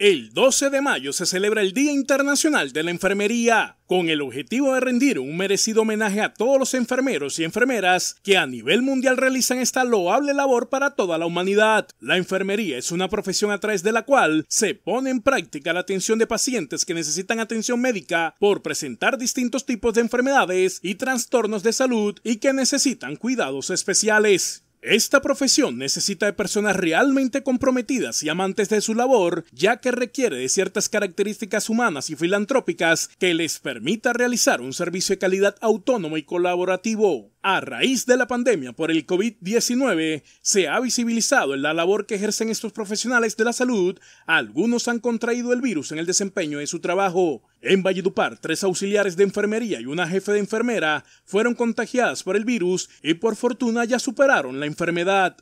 El 12 de mayo se celebra el Día Internacional de la Enfermería, con el objetivo de rendir un merecido homenaje a todos los enfermeros y enfermeras que a nivel mundial realizan esta loable labor para toda la humanidad. La enfermería es una profesión a través de la cual se pone en práctica la atención de pacientes que necesitan atención médica por presentar distintos tipos de enfermedades y trastornos de salud y que necesitan cuidados especiales. Esta profesión necesita de personas realmente comprometidas y amantes de su labor, ya que requiere de ciertas características humanas y filantrópicas que les permita realizar un servicio de calidad autónomo y colaborativo. A raíz de la pandemia por el COVID-19, se ha visibilizado en la labor que ejercen estos profesionales de la salud. Algunos han contraído el virus en el desempeño de su trabajo. En Valledupar, tres auxiliares de enfermería y una jefe de enfermera fueron contagiadas por el virus y por fortuna ya superaron la enfermedad.